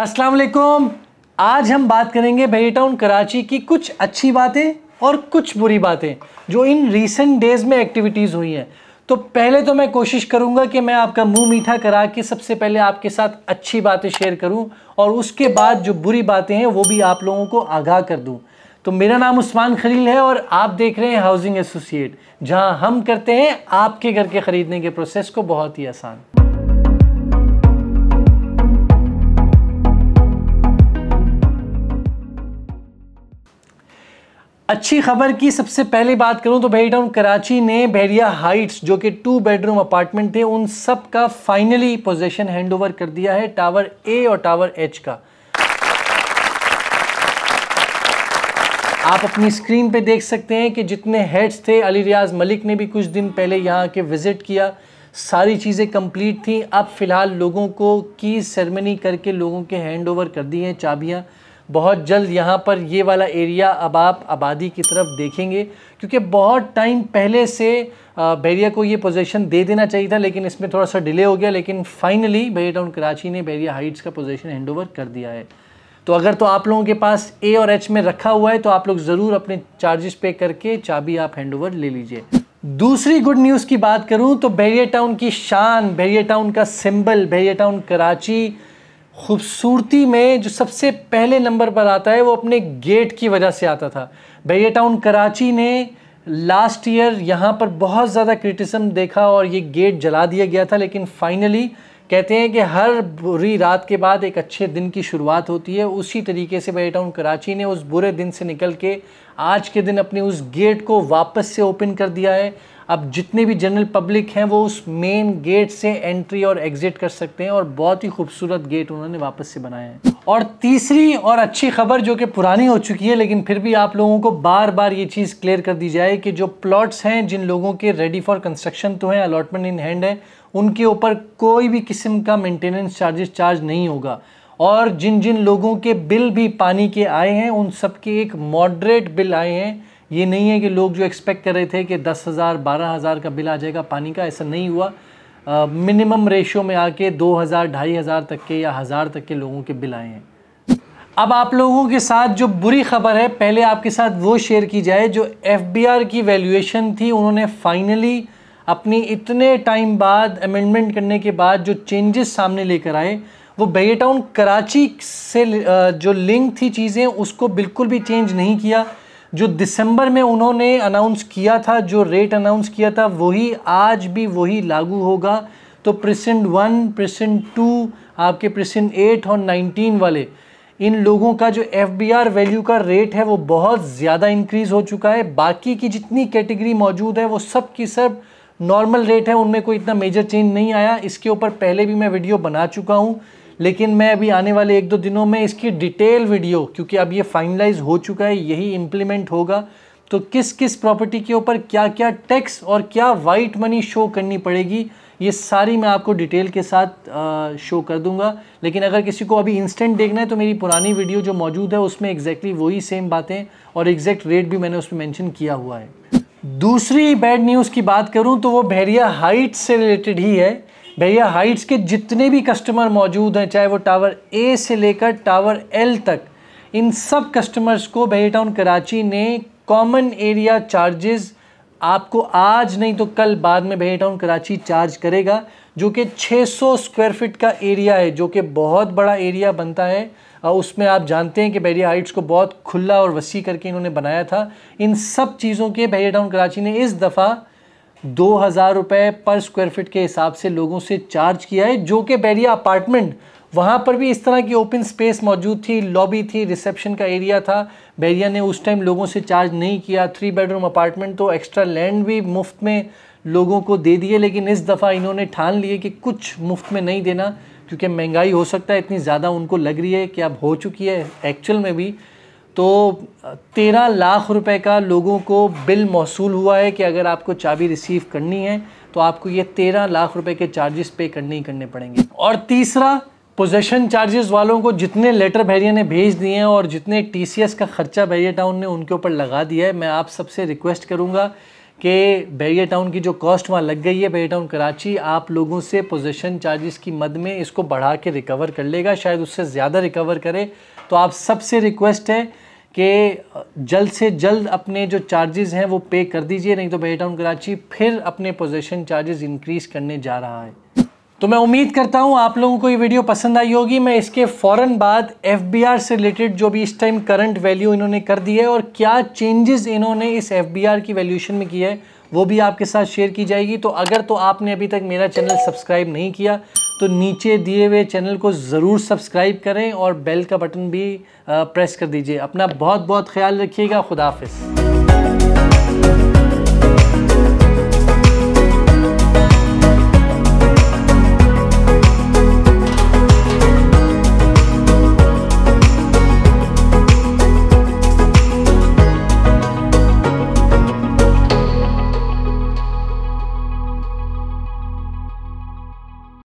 अस्सलाम वालेकुम आज हम बात करेंगे बेरी टाउन कराची की कुछ अच्छी बातें और कुछ बुरी बातें जो इन रीसेंट डेज़ में एक्टिविटीज़ हुई हैं तो पहले तो मैं कोशिश करूंगा कि मैं आपका मुंह मीठा करा के सबसे पहले आपके साथ अच्छी बातें शेयर करूं और उसके बाद जो बुरी बातें हैं वो भी आप लोगों को आगाह कर दूं तो मेरा नाम उस्मान खलील है और आप देख रहे हैं हाउसिंग एसोसिएट जहां हम करते हैं आपके घर के ख़रीदने के प्रोसेस को बहुत ही आसान अच्छी खबर की सबसे पहले बात करूं तो बहरी टाउन कराची ने बहरिया हाइट्स जो कि टू बेडरूम अपार्टमेंट थे उन सब का फाइनली पोजेशन हैंडओवर कर दिया है टावर ए और टावर एच का आप अपनी स्क्रीन पे देख सकते हैं कि जितने हेड्स थे अली रियाज मलिक ने भी कुछ दिन पहले यहाँ के विज़िट किया सारी चीज़ें कंप्लीट थी अब फ़िलहाल लोगों को की सेरेमनी करके लोगों के हैंडओवर कर दी हैं चाबियाँ बहुत जल्द यहाँ पर ये वाला एरिया अब आप आबादी की तरफ देखेंगे क्योंकि बहुत टाइम पहले से बैरिया को ये पोजीशन दे देना चाहिए था लेकिन इसमें थोड़ा सा डिले हो गया लेकिन फाइनली बैरिया टाउन कराची ने बैरिया हाइट्स का पोजीशन ओवर कर दिया है तो अगर तो आप लोगों के पास ए और एच में रखा हुआ है तो आप लोग ज़रूर अपने चार्जेस पे करके चाबी आप ओवर ले लीजिए दूसरी गुड न्यूज़ की बात करूँ तो बैरिया टाउन की शान बैरिया टाउन का सिम्बल बैरिया टाउन कराची खूबसूरती में जो सबसे पहले नंबर पर आता है वो अपने गेट की वजह से आता था भैया टाउन कराची ने लास्ट ईयर यहाँ पर बहुत ज़्यादा क्रिटिसम देखा और ये गेट जला दिया गया था लेकिन फाइनली कहते हैं कि हर बुरी रात के बाद एक अच्छे दिन की शुरुआत होती है उसी तरीके से भैया टाउन कराची ने उस बुरे दिन से निकल के आज के दिन अपने उस गेट को वापस से ओपन कर दिया है अब जितने भी जनरल पब्लिक हैं वो उस मेन गेट से एंट्री और एग्जिट कर सकते हैं और बहुत ही खूबसूरत गेट उन्होंने वापस से बनाए हैं और तीसरी और अच्छी खबर जो कि पुरानी हो चुकी है लेकिन फिर भी आप लोगों को बार बार ये चीज़ क्लियर कर दी जाए कि जो प्लॉट्स हैं जिन लोगों के रेडी फॉर कंस्ट्रक्शन तो हैं अलॉटमेंट इन हैंड है उनके ऊपर कोई भी किस्म का मेंटेनेंस चार्जेस चार्ज नहीं होगा और जिन जिन लोगों के बिल भी पानी के आए हैं उन सबके एक मॉडरेट बिल आए हैं ये नहीं है कि लोग जो एक्सपेक्ट कर रहे थे कि दस हज़ार बारह हज़ार का बिल आ जाएगा पानी का ऐसा नहीं हुआ मिनिमम रेशो में आके दो हज़ार ढाई हज़ार तक के या हज़ार तक के लोगों के बिल आए हैं अब आप लोगों के साथ जो बुरी खबर है पहले आपके साथ वो शेयर की जाए जो एफ की वैल्यूएशन थी उन्होंने फाइनली अपनी इतने टाइम बाद अमेंडमेंट करने के बाद जो चेंजेस सामने लेकर आए वो बेटाउन कराची से जो लिंक थी चीज़ें उसको बिल्कुल भी चेंज नहीं किया जो दिसंबर में उन्होंने अनाउंस किया था जो रेट अनाउंस किया था वही आज भी वही लागू होगा तो प्रेसेंट वन प्रेसेंट टू आपके प्रेसेंट एट और नाइनटीन वाले इन लोगों का जो एफ वैल्यू का रेट है वो बहुत ज़्यादा इंक्रीज़ हो चुका है बाकी की जितनी कैटेगरी मौजूद है वो सब की सब नॉर्मल रेट है उनमें कोई इतना मेजर चेंज नहीं आया इसके ऊपर पहले भी मैं वीडियो बना चुका हूँ लेकिन मैं अभी आने वाले एक दो दिनों में इसकी डिटेल वीडियो क्योंकि अब ये फाइनलाइज हो चुका है यही इम्प्लीमेंट होगा तो किस किस प्रॉपर्टी के ऊपर क्या क्या टैक्स और क्या वाइट मनी शो करनी पड़ेगी ये सारी मैं आपको डिटेल के साथ आ, शो कर दूंगा लेकिन अगर किसी को अभी इंस्टेंट देखना है तो मेरी पुरानी वीडियो जो मौजूद है उसमें एग्जैक्टली exactly वही सेम बातें और एग्जैक्ट रेट भी मैंने उसमें मेंशन किया हुआ है दूसरी बैड न्यूज़ की बात करूं तो वो भैरिया हाइट से रिलेटेड ही है भैया हाइट्स के जितने भी कस्टमर मौजूद हैं चाहे वो टावर ए से लेकर टावर एल तक इन सब कस्टमर्स को बहे टाउन कराची ने कॉमन एरिया चार्जेस आपको आज नहीं तो कल बाद में बहे टाउन कराची चार्ज करेगा जो कि 600 स्क्वायर फीट का एरिया है जो कि बहुत बड़ा एरिया बनता है और उसमें आप जानते हैं कि बहरिया हाइट्स को बहुत खुला और वसी करके इन्होंने बनाया था इन सब चीज़ों के बहे टाउन कराची ने इस दफ़ा दो हज़ार रुपये पर स्क्वायर फीट के हिसाब से लोगों से चार्ज किया है जो कि बैरिया अपार्टमेंट वहाँ पर भी इस तरह की ओपन स्पेस मौजूद थी लॉबी थी रिसेप्शन का एरिया था बैरिया ने उस टाइम लोगों से चार्ज नहीं किया थ्री बेडरूम अपार्टमेंट तो एक्स्ट्रा लैंड भी मुफ्त में लोगों को दे दिए लेकिन इस दफ़ा इन्होंने ठान लिए कि कुछ मुफ्त में नहीं देना क्योंकि महंगाई हो सकता है इतनी ज़्यादा उनको लग रही है कि अब हो चुकी है एक्चुअल में भी तो तेरह लाख रुपए का लोगों को बिल मौसू हुआ है कि अगर आपको चाबी रिसीव करनी है तो आपको ये तेरह लाख रुपए के चार्जेस पे करने ही करने पड़ेंगे और तीसरा पोजेशन चार्जेस वालों को जितने लेटर भैरिया ने भेज दिए हैं और जितने टी का ख़र्चा भैरिया टाउन ने उनके ऊपर लगा दिया है मैं आप सबसे रिक्वेस्ट करूँगा कि बैरिया टाउन की जो कॉस्ट वहाँ लग गई है बैरिया टाउन कराची आप लोगों से पोजेशन चार्जेस की मद में इसको बढ़ा के रिकवर कर लेगा शायद उससे ज़्यादा रिकवर करे तो आप सबसे रिक्वेस्ट है कि जल्द से जल्द अपने जो चार्जेस हैं वो पे कर दीजिए नहीं तो बहे टाउन कराची फिर अपने पोजेसन चार्जेस इंक्रीज़ करने जा रहा है तो मैं उम्मीद करता हूँ आप लोगों को ये वीडियो पसंद आई होगी मैं इसके फ़ौर बाद एफ से रिलेटेड जो भी इस टाइम करंट वैल्यू इन्होंने कर दी है और क्या चेंजेस इन्होंने इस एफ की वैल्यूशन में किया है वो भी आपके साथ शेयर की जाएगी तो अगर तो आपने अभी तक मेरा चैनल सब्सक्राइब नहीं किया तो नीचे दिए हुए चैनल को ज़रूर सब्सक्राइब करें और बेल का बटन भी प्रेस कर दीजिए अपना बहुत बहुत ख्याल रखिएगा खुदाफिज़